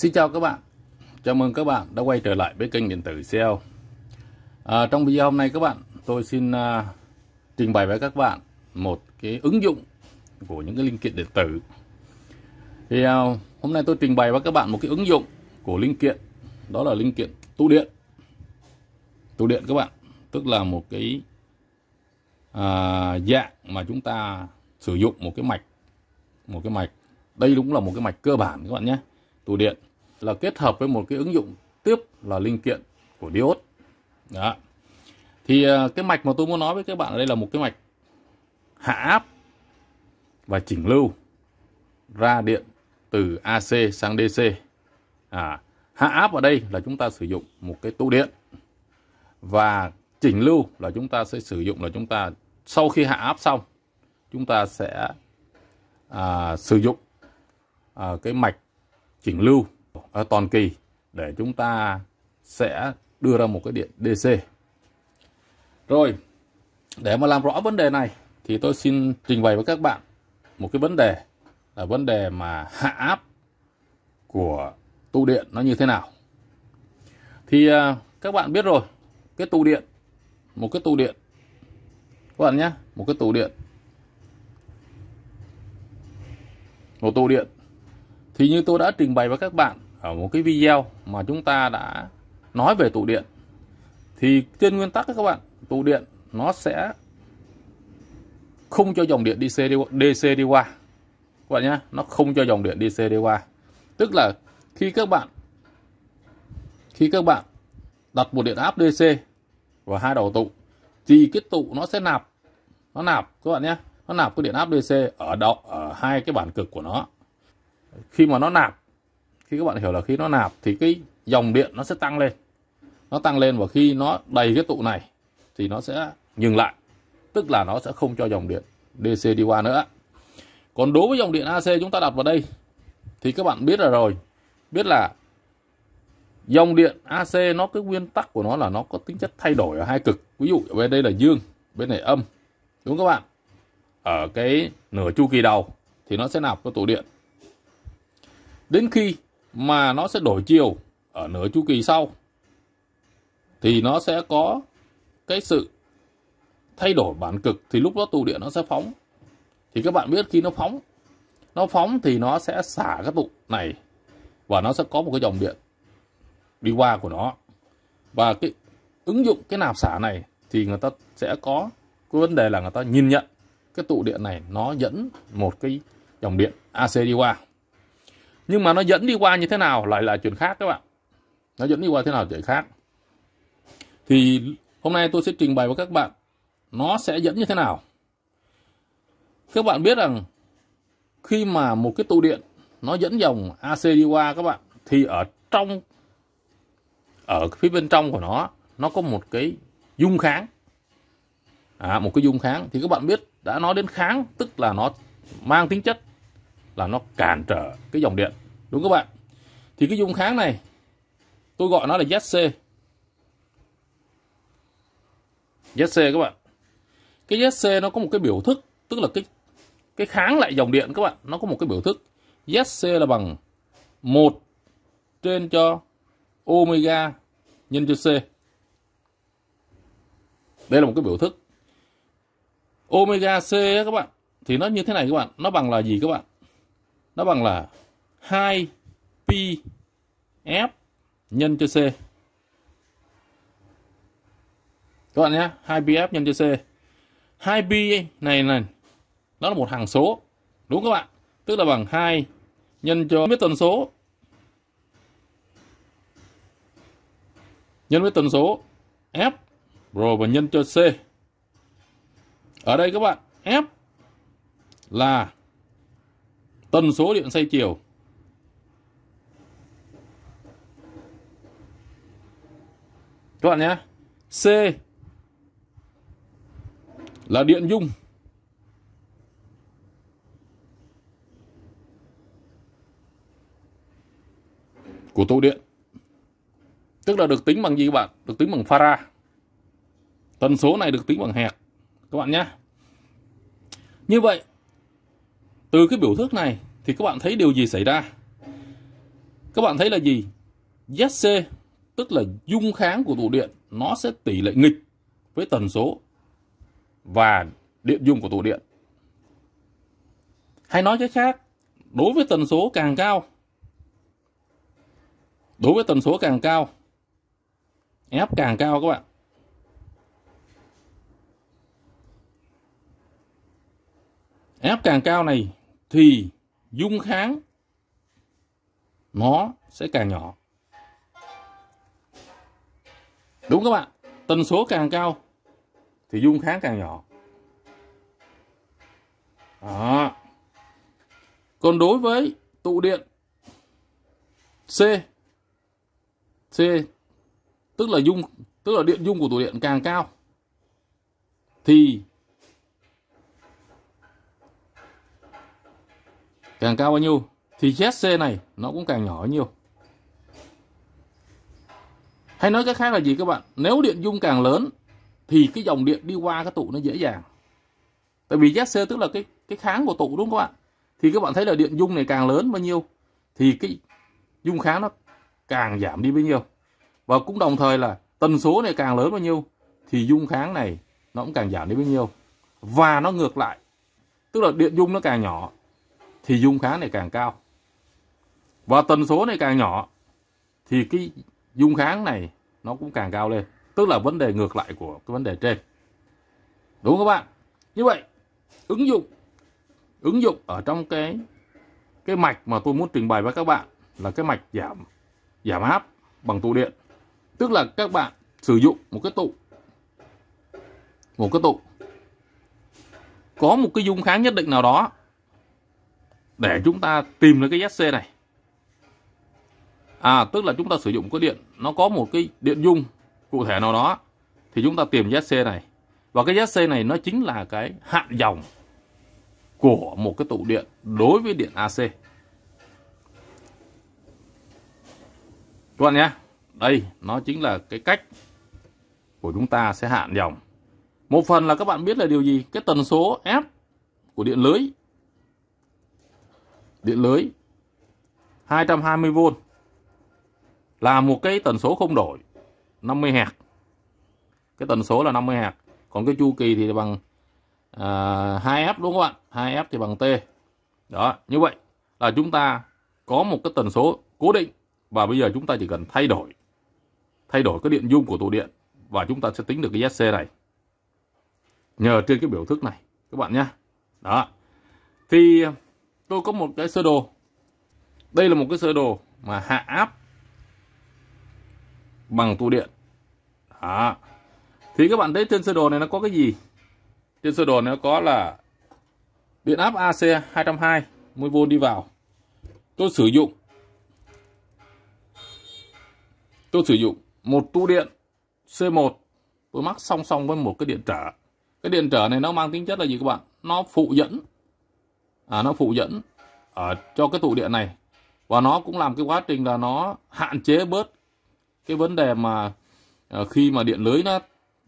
Xin chào các bạn, chào mừng các bạn đã quay trở lại với kênh điện tử SEO. À, trong video hôm nay các bạn, tôi xin uh, trình bày với các bạn một cái ứng dụng của những cái linh kiện điện tử. Thì uh, hôm nay tôi trình bày với các bạn một cái ứng dụng của linh kiện, đó là linh kiện tụ điện. tụ điện các bạn, tức là một cái uh, dạng mà chúng ta sử dụng một cái mạch, một cái mạch. Đây cũng là một cái mạch cơ bản các bạn nhé tụ điện là kết hợp với một cái ứng dụng tiếp là linh kiện của diode. Đó. Thì à, cái mạch mà tôi muốn nói với các bạn ở đây là một cái mạch hạ áp và chỉnh lưu ra điện từ AC sang DC. À, hạ áp ở đây là chúng ta sử dụng một cái tụ điện và chỉnh lưu là chúng ta sẽ sử dụng là chúng ta sau khi hạ áp xong chúng ta sẽ à, sử dụng à, cái mạch chỉnh lưu à, toàn kỳ để chúng ta sẽ đưa ra một cái điện DC. Rồi, để mà làm rõ vấn đề này thì tôi xin trình bày với các bạn một cái vấn đề là vấn đề mà hạ áp của tụ điện nó như thế nào. Thì à, các bạn biết rồi, cái tụ điện, một cái tụ điện, các bạn nhé, một cái tụ điện, một tụ điện thì như tôi đã trình bày với các bạn ở một cái video mà chúng ta đã nói về tụ điện thì trên nguyên tắc các bạn tụ điện nó sẽ không cho dòng điện DC đi, DC đi qua các bạn nhé nó không cho dòng điện DC đi qua tức là khi các bạn khi các bạn đặt một điện áp DC vào hai đầu tụ thì cái tụ nó sẽ nạp nó nạp các bạn nhé nó nạp cái điện áp DC ở đầu ở hai cái bản cực của nó khi mà nó nạp khi các bạn hiểu là khi nó nạp thì cái dòng điện nó sẽ tăng lên nó tăng lên và khi nó đầy cái tụ này thì nó sẽ dừng lại tức là nó sẽ không cho dòng điện DC đi qua nữa còn đối với dòng điện AC chúng ta đặt vào đây thì các bạn biết là rồi biết là dòng điện AC nó cái nguyên tắc của nó là nó có tính chất thay đổi ở hai cực ví dụ ở bên đây là dương bên này âm đúng không các bạn ở cái nửa chu kỳ đầu thì nó sẽ nạp cái tụ điện đến khi mà nó sẽ đổi chiều ở nửa chu kỳ sau thì nó sẽ có cái sự thay đổi bản cực thì lúc đó tụ điện nó sẽ phóng thì các bạn biết khi nó phóng nó phóng thì nó sẽ xả cái tụ này và nó sẽ có một cái dòng điện đi qua của nó và cái ứng dụng cái nạp xả này thì người ta sẽ có cái vấn đề là người ta nhìn nhận cái tụ điện này nó dẫn một cái dòng điện AC đi qua nhưng mà nó dẫn đi qua như thế nào lại là chuyện khác các bạn nó dẫn đi qua thế nào chuyện khác thì hôm nay tôi sẽ trình bày với các bạn nó sẽ dẫn như thế nào các bạn biết rằng khi mà một cái tụ điện nó dẫn dòng AC đi qua các bạn thì ở trong ở phía bên trong của nó nó có một cái dung kháng à, một cái dung kháng thì các bạn biết đã nói đến kháng tức là nó mang tính chất là nó cản trở cái dòng điện đúng các bạn thì cái dung kháng này tôi gọi nó là ZC ZC các bạn cái ZC nó có một cái biểu thức tức là cái cái kháng lại dòng điện các bạn nó có một cái biểu thức ZC là bằng 1 trên cho omega nhân cho C đây là một cái biểu thức omega C các bạn thì nó như thế này các bạn nó bằng là gì các bạn nó bằng là 2 pi f nhân cho c các bạn nhé 2 pi f nhân cho c 2 pi này này nó là một hằng số đúng các bạn tức là bằng 2 nhân cho biết tần số nhân với tần số f rồi và nhân cho c ở đây các bạn f là tần số điện xoay chiều các bạn nhé C là điện dung của tụ điện tức là được tính bằng gì các bạn được tính bằng farad tần số này được tính bằng hẹp các bạn nhé như vậy từ cái biểu thức này thì các bạn thấy điều gì xảy ra? Các bạn thấy là gì? ZC tức là dung kháng của tụ điện nó sẽ tỷ lệ nghịch với tần số và điện dung của tụ điện. Hay nói cái khác, đối với tần số càng cao đối với tần số càng cao F càng cao các bạn F càng cao này thì dung kháng nó sẽ càng nhỏ. Đúng các bạn, tần số càng cao thì dung kháng càng nhỏ. Đó. Còn đối với tụ điện C C tức là dung tức là điện dung của tụ điện càng cao thì càng cao bao nhiêu thì zc này nó cũng càng nhỏ bao nhiêu hay nói cách khác là gì các bạn nếu điện dung càng lớn thì cái dòng điện đi qua cái tụ nó dễ dàng tại vì ZC tức là cái cái kháng của tụ đúng không các bạn thì các bạn thấy là điện dung này càng lớn bao nhiêu thì cái dung kháng nó càng giảm đi bấy nhiêu và cũng đồng thời là tần số này càng lớn bao nhiêu thì dung kháng này nó cũng càng giảm đi bấy nhiêu và nó ngược lại tức là điện dung nó càng nhỏ thì dung kháng này càng cao. Và tần số này càng nhỏ thì cái dung kháng này nó cũng càng cao lên. Tức là vấn đề ngược lại của cái vấn đề trên. Đúng không các bạn? Như vậy, ứng dụng ứng dụng ở trong cái cái mạch mà tôi muốn trình bày với các bạn là cái mạch giảm giảm áp bằng tụ điện. Tức là các bạn sử dụng một cái tụ một cái tụ có một cái dung kháng nhất định nào đó để chúng ta tìm được cái ZC này à tức là chúng ta sử dụng cái điện nó có một cái điện dung cụ thể nào đó thì chúng ta tìm ZC này và cái ZC này nó chính là cái hạn dòng của một cái tụ điện đối với điện AC các bạn nhé đây nó chính là cái cách của chúng ta sẽ hạn dòng một phần là các bạn biết là điều gì cái tần số F của điện lưới điện lưới 220V là một cái tần số không đổi 50 Hz. Cái tần số là 50 Hz, còn cái chu kỳ thì bằng à, 2F đúng không ạ? 2F thì bằng T. Đó, như vậy là chúng ta có một cái tần số cố định và bây giờ chúng ta chỉ cần thay đổi thay đổi cái điện dung của tụ điện và chúng ta sẽ tính được cái ZC này. Nhờ trên cái biểu thức này các bạn nhé. Đó. Thì tôi có một cái sơ đồ đây là một cái sơ đồ mà hạ áp bằng tụ điện đó. thì các bạn thấy trên sơ đồ này nó có cái gì trên sơ đồ này nó có là điện áp AC 220 10V đi vào tôi sử dụng tôi sử dụng một tụ điện C1 tôi mắc song song với một cái điện trở cái điện trở này nó mang tính chất là gì các bạn nó phụ dẫn à, nó phụ dẫn ở cho cái tụ điện này và nó cũng làm cái quá trình là nó hạn chế bớt cái vấn đề mà à, khi mà điện lưới nó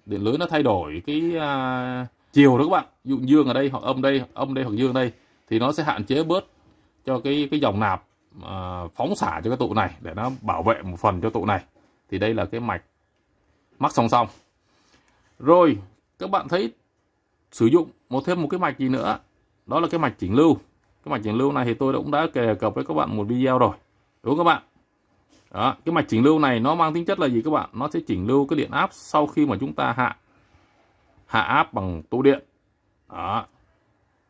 điện lưới nó thay đổi cái à, chiều đó các bạn dụ dương ở đây hoặc âm đây âm đây hoặc dương đây thì nó sẽ hạn chế bớt cho cái cái dòng nạp à, phóng xả cho cái tụ này để nó bảo vệ một phần cho tụ này thì đây là cái mạch mắc song song rồi các bạn thấy sử dụng một thêm một cái mạch gì nữa đó là cái mạch chỉnh lưu cái mạch chỉnh lưu này thì tôi cũng đã kể cập với các bạn một video rồi đúng không các bạn đó, cái mạch chỉnh lưu này nó mang tính chất là gì các bạn nó sẽ chỉnh lưu cái điện áp sau khi mà chúng ta hạ hạ áp bằng tụ điện đó.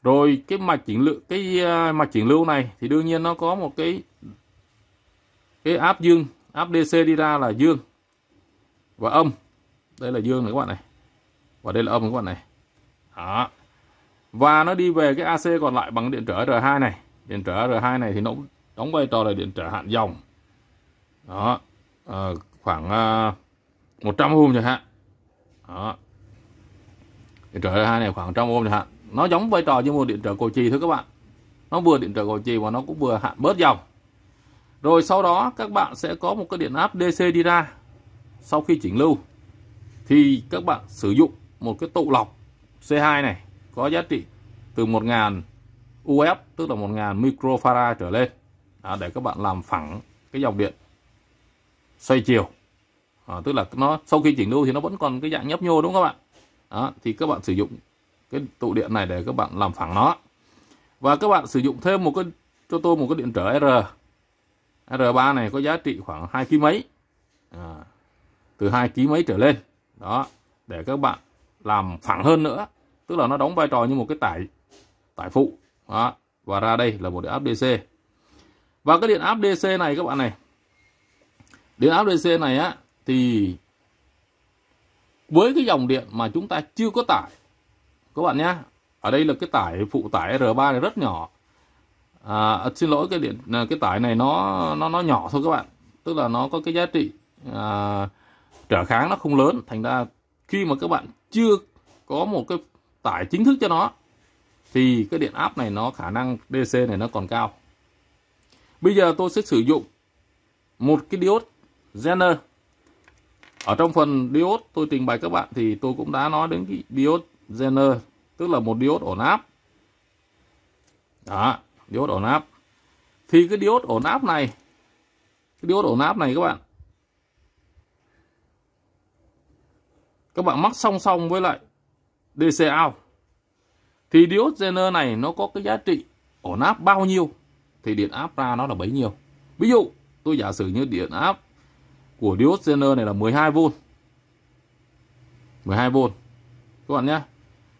rồi cái mạch chỉnh lưu cái à, mạch chỉnh lưu này thì đương nhiên nó có một cái cái áp dương áp DC đi ra là dương và âm đây là dương này các bạn này và đây là âm các bạn này đó và nó đi về cái AC còn lại bằng điện trở R2 này điện trở R2 này thì nó đóng vai trò là điện trở hạn dòng đó à, khoảng à, ờ, 100 ohm chẳng hạn đó điện trở R2 này khoảng 100 ohm chẳng hạn nó giống vai trò như một điện trở cầu chì thôi các bạn nó vừa điện trở cầu chì và nó cũng vừa hạn bớt dòng rồi sau đó các bạn sẽ có một cái điện áp DC đi ra sau khi chỉnh lưu thì các bạn sử dụng một cái tụ lọc C2 này có giá trị từ 1.000 UF tức là 1.000 microfarad trở lên à, để các bạn làm phẳng cái dòng điện xoay chiều à, tức là nó sau khi chỉnh lưu thì nó vẫn còn cái dạng nhấp nhô đúng không các bạn à, thì các bạn sử dụng cái tụ điện này để các bạn làm phẳng nó và các bạn sử dụng thêm một cái cho tôi một cái điện trở R R3 này có giá trị khoảng hai ký mấy à, từ hai ký mấy trở lên đó để các bạn làm phẳng hơn nữa tức là nó đóng vai trò như một cái tải tải phụ đó. và ra đây là một điện áp DC và cái điện áp DC này các bạn này điện áp DC này á thì với cái dòng điện mà chúng ta chưa có tải các bạn nhé ở đây là cái tải phụ tải R3 này rất nhỏ à, xin lỗi cái điện à, cái tải này nó nó nó nhỏ thôi các bạn tức là nó có cái giá trị à, trở kháng nó không lớn thành ra khi mà các bạn chưa có một cái tải chính thức cho nó thì cái điện áp này nó khả năng DC này nó còn cao. Bây giờ tôi sẽ sử dụng một cái diode Zener. Ở trong phần diode tôi trình bày các bạn thì tôi cũng đã nói đến cái diode Zener, tức là một diode ổn áp. Đó, diode ổn áp. Thì cái diode ổn áp này cái diode ổn áp này các bạn các bạn mắc song song với lại DC out thì diode zener này nó có cái giá trị ổn áp bao nhiêu thì điện áp ra nó là bấy nhiêu. Ví dụ tôi giả sử như điện áp của diode zener này là 12V. 12V. Các bạn nhé.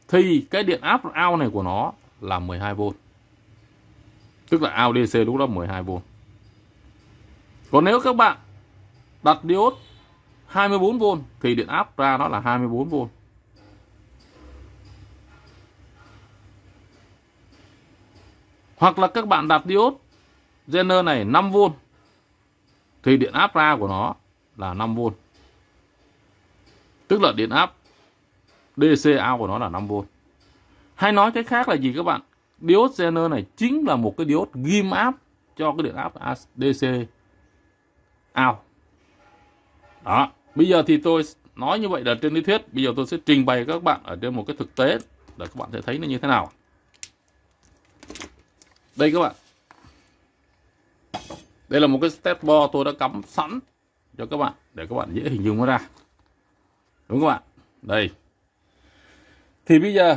Thì cái điện áp out này của nó là 12V. Tức là out DC lúc đó 12V. Còn nếu các bạn đặt diode 24V thì điện áp ra nó là 24V. Hoặc là các bạn đặt diode Zener này 5V thì điện áp ra của nó là 5V. Tức là điện áp DC DCA của nó là 5V. Hay nói cái khác là gì các bạn? Diode Zener này chính là một cái diode ghim áp cho cái điện áp DC out. Đó, bây giờ thì tôi nói như vậy là trên lý thuyết, bây giờ tôi sẽ trình bày các bạn ở trên một cái thực tế để các bạn sẽ thấy nó như thế nào đây các bạn đây là một cái test bo tôi đã cắm sẵn cho các bạn để các bạn dễ hình dung nó ra đúng không các bạn đây thì bây giờ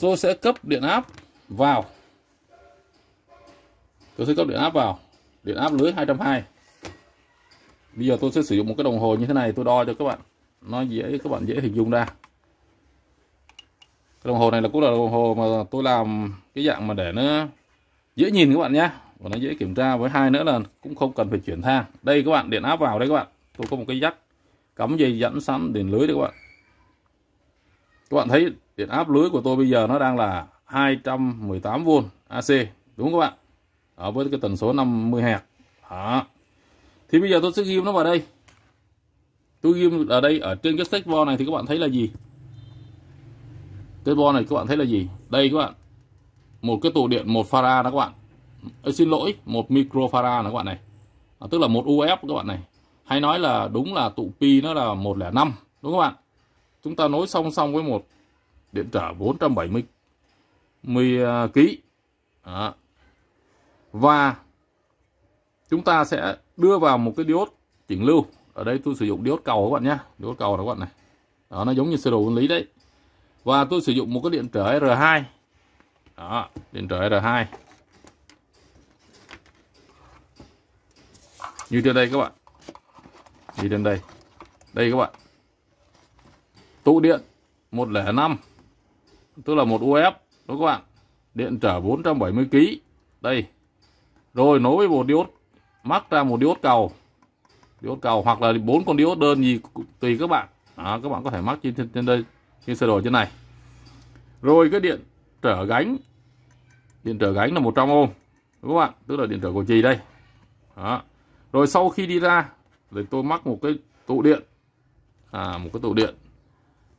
tôi sẽ cấp điện áp vào tôi sẽ cấp điện áp vào điện áp lưới 220 bây giờ tôi sẽ sử dụng một cái đồng hồ như thế này tôi đo cho các bạn nó dễ các bạn dễ hình dung ra đồng hồ này là cũng là đồng hồ mà tôi làm cái dạng mà để nó dễ nhìn các bạn nhé và nó dễ kiểm tra với hai nữa là cũng không cần phải chuyển thang đây các bạn điện áp vào đây các bạn tôi có một cái dắt cắm dây dẫn sẵn điện lưới đấy các bạn các bạn thấy điện áp lưới của tôi bây giờ nó đang là 218V AC đúng không các bạn ở với cái tần số 50 Hz đó thì bây giờ tôi sẽ ghim nó vào đây tôi ghim ở đây ở trên cái sách vo này thì các bạn thấy là gì cái bo này các bạn thấy là gì đây các bạn một cái tụ điện 1 fara đó các bạn à, xin lỗi một microfarad đó các bạn này à, tức là một UF các bạn này hay nói là đúng là tụ pi nó là 105 đúng các bạn chúng ta nối song song với một điện trở 470 10 kg đó. và chúng ta sẽ đưa vào một cái diode chỉnh lưu ở đây tôi sử dụng diode cầu các bạn nhé diode cầu đó các bạn này đó nó giống như sơ đồ nguyên lý đấy và tôi sử dụng một cái điện trở R2 đó điện trở R2 như trên đây các bạn như trên đây đây các bạn tụ điện 105 tức là một UF đúng các bạn điện trở 470 kg đây rồi nối với một diode mắc ra một diode cầu diode cầu hoặc là bốn con diode đơn gì tùy các bạn đó, các bạn có thể mắc trên, trên đây trên sơ đồ trên này rồi cái điện trở gánh điện trở gánh là 100 ohm đúng không ạ tức là điện trở cầu chì đây đó. rồi sau khi đi ra thì tôi mắc một cái tụ điện à một cái tụ điện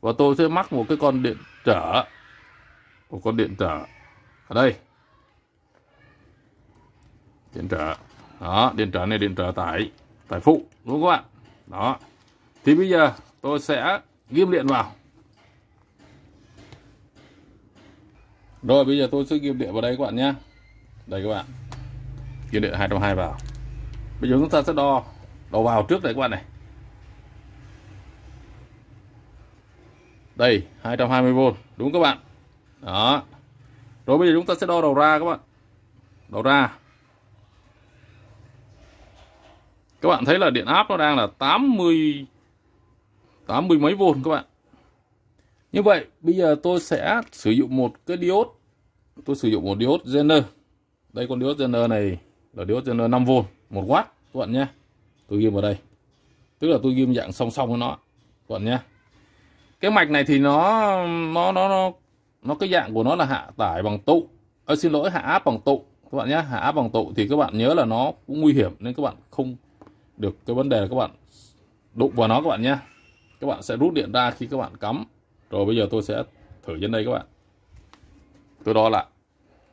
và tôi sẽ mắc một cái con điện trở một con điện trở ở đây điện trở đó điện trở này điện trở tải tải phụ đúng không ạ? đó thì bây giờ tôi sẽ ghim điện vào rồi bây giờ tôi sẽ ghiệp điện vào đây các bạn nhé đây các bạn ghiệp địa 220 vào bây giờ chúng ta sẽ đo đầu vào trước đây các bạn này đây 220V đúng các bạn đó rồi bây giờ chúng ta sẽ đo đầu ra các bạn đầu ra các bạn thấy là điện áp nó đang là 80 80 mấy vôn các bạn như vậy bây giờ tôi sẽ sử dụng một cái diode Tôi sử dụng một diode Zener Đây con diode Zener này là diode Zener 5V 1W các bạn nhé Tôi ghim vào đây Tức là tôi ghim dạng song song với nó các bạn nhé Cái mạch này thì nó nó nó nó, nó cái dạng của nó là hạ tải bằng tụ à, xin lỗi hạ áp bằng tụ các bạn nhé hạ áp bằng tụ thì các bạn nhớ là nó cũng nguy hiểm nên các bạn không được cái vấn đề là các bạn đụng vào nó các bạn nhé các bạn sẽ rút điện ra khi các bạn cắm rồi bây giờ tôi sẽ thử trên đây các bạn tôi đo lại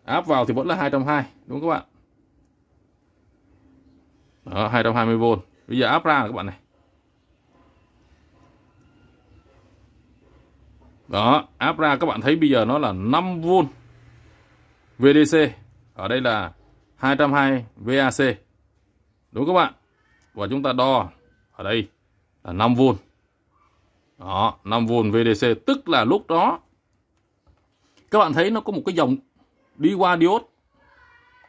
áp vào thì vẫn là 220 đúng không các bạn đó, 220V bây giờ áp ra các bạn này đó áp ra các bạn thấy bây giờ nó là 5V VDC ở đây là 220 VAC đúng không các bạn và chúng ta đo ở đây là 5V đó, 5V VDC tức là lúc đó các bạn thấy nó có một cái dòng đi qua diode.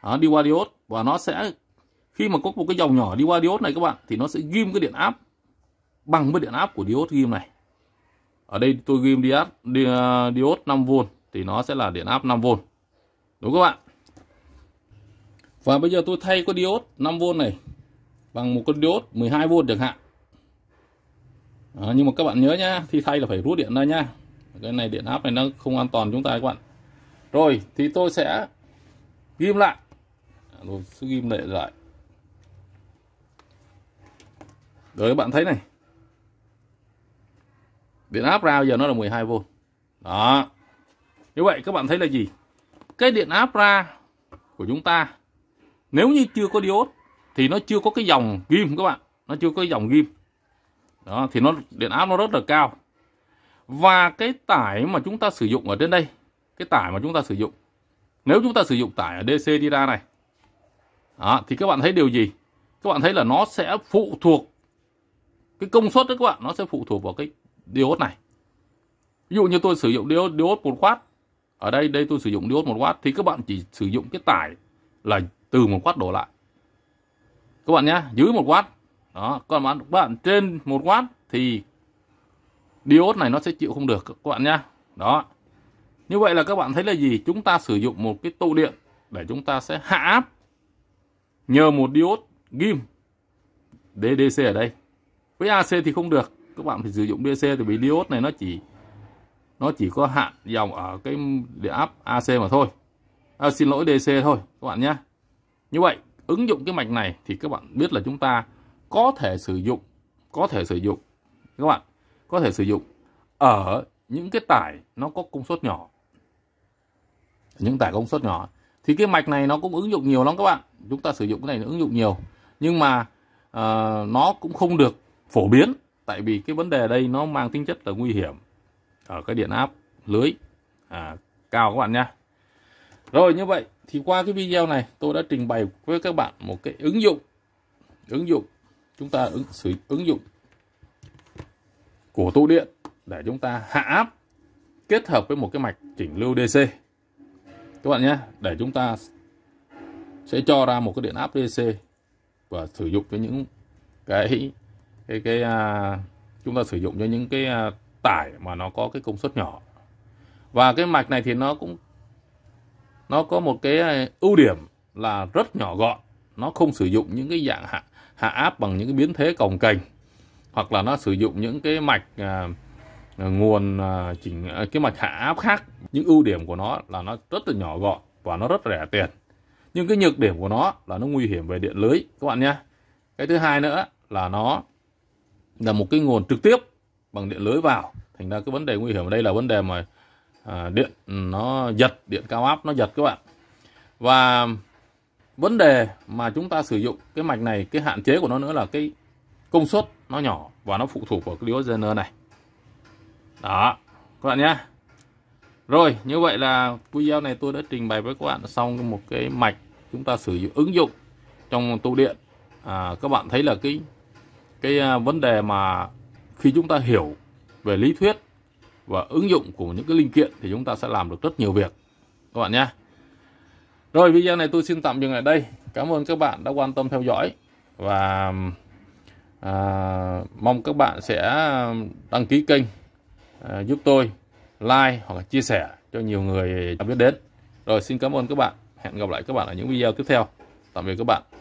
Đó, đi qua diode và nó sẽ khi mà có một cái dòng nhỏ đi qua diode này các bạn thì nó sẽ ghim cái điện áp bằng với điện áp của diode ghim này. Ở đây tôi ghim diode diode 5V thì nó sẽ là điện áp 5V. Đúng các bạn? Và bây giờ tôi thay cái diode 5V này bằng một con diode 12V chẳng hạn đó, ờ, nhưng mà các bạn nhớ nhá thi thay là phải rút điện ra nhá cái này điện áp này nó không an toàn chúng ta các bạn rồi thì tôi sẽ ghim lại rồi à, sẽ ghim lại lại rồi các bạn thấy này điện áp ra giờ nó là 12V đó như vậy các bạn thấy là gì cái điện áp ra của chúng ta nếu như chưa có diode thì nó chưa có cái dòng ghim các bạn nó chưa có cái dòng ghim đó thì nó điện áp nó rất là cao và cái tải mà chúng ta sử dụng ở trên đây cái tải mà chúng ta sử dụng nếu chúng ta sử dụng tải ở DC đi ra này đó, thì các bạn thấy điều gì các bạn thấy là nó sẽ phụ thuộc cái công suất đấy các bạn nó sẽ phụ thuộc vào cái diode này ví dụ như tôi sử dụng diode diode một watt ở đây đây tôi sử dụng diode một watt thì các bạn chỉ sử dụng cái tải là từ một watt đổ lại các bạn nhé dưới một watt đó còn bạn các bạn trên một w thì diode này nó sẽ chịu không được các bạn nhá đó như vậy là các bạn thấy là gì chúng ta sử dụng một cái tụ điện để chúng ta sẽ hạ áp nhờ một diode ghim DDC ở đây với AC thì không được các bạn phải sử dụng DC thì vì diode này nó chỉ nó chỉ có hạn dòng ở cái điện áp AC mà thôi à, xin lỗi DC thôi các bạn nhé như vậy ứng dụng cái mạch này thì các bạn biết là chúng ta có thể sử dụng có thể sử dụng các bạn có thể sử dụng ở những cái tải nó có công suất nhỏ những tải công suất nhỏ thì cái mạch này nó cũng ứng dụng nhiều lắm các bạn chúng ta sử dụng cái này nó ứng dụng nhiều nhưng mà uh, nó cũng không được phổ biến tại vì cái vấn đề đây nó mang tính chất là nguy hiểm ở cái điện áp lưới à, cao các bạn nha rồi như vậy thì qua cái video này tôi đã trình bày với các bạn một cái ứng dụng ứng dụng chúng ta ứng sử ứng dụng của tụ điện để chúng ta hạ áp kết hợp với một cái mạch chỉnh lưu DC các bạn nhé để chúng ta sẽ cho ra một cái điện áp DC và sử dụng cho những cái cái cái à, chúng ta sử dụng cho những cái à, tải mà nó có cái công suất nhỏ và cái mạch này thì nó cũng nó có một cái à, ưu điểm là rất nhỏ gọn nó không sử dụng những cái dạng hạ, hạ áp bằng những cái biến thế cồng cành hoặc là nó sử dụng những cái mạch à, à nguồn à, chỉnh à, cái mạch hạ áp khác những ưu điểm của nó là nó rất là nhỏ gọn và nó rất rẻ tiền nhưng cái nhược điểm của nó là nó nguy hiểm về điện lưới các bạn nhé cái thứ hai nữa là nó là một cái nguồn trực tiếp bằng điện lưới vào thành ra cái vấn đề nguy hiểm ở đây là vấn đề mà à, điện nó giật điện cao áp nó giật các bạn và vấn đề mà chúng ta sử dụng cái mạch này cái hạn chế của nó nữa là cái công suất nó nhỏ và nó phụ thuộc vào cái diode zener này đó các bạn nhé rồi như vậy là video này tôi đã trình bày với các bạn xong một cái mạch chúng ta sử dụng ứng dụng trong tủ điện à, các bạn thấy là cái cái à, vấn đề mà khi chúng ta hiểu về lý thuyết và ứng dụng của những cái linh kiện thì chúng ta sẽ làm được rất nhiều việc các bạn nhé rồi video này tôi xin tạm dừng ở đây. Cảm ơn các bạn đã quan tâm theo dõi và à, mong các bạn sẽ đăng ký kênh à, giúp tôi like hoặc là chia sẻ cho nhiều người biết đến. Rồi xin cảm ơn các bạn. Hẹn gặp lại các bạn ở những video tiếp theo. Tạm biệt các bạn.